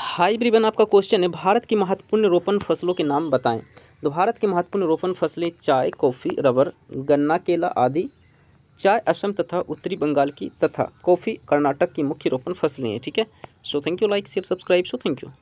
high ब्रिबन आपका question है भारत की महत्वपूर्ण रोपण फसलों के नाम बताएं तो भारत की महत्वपूर्ण रोपण फसलें चाय कॉफ़ी रबर गन्ना केला आदि चाय असम तथा उत्तरी बंगाल की तथा कॉफ़ी कर्नाटक की मुख्य रोपण फसलें हैं ठीक है so thank you like share subscribe so thank you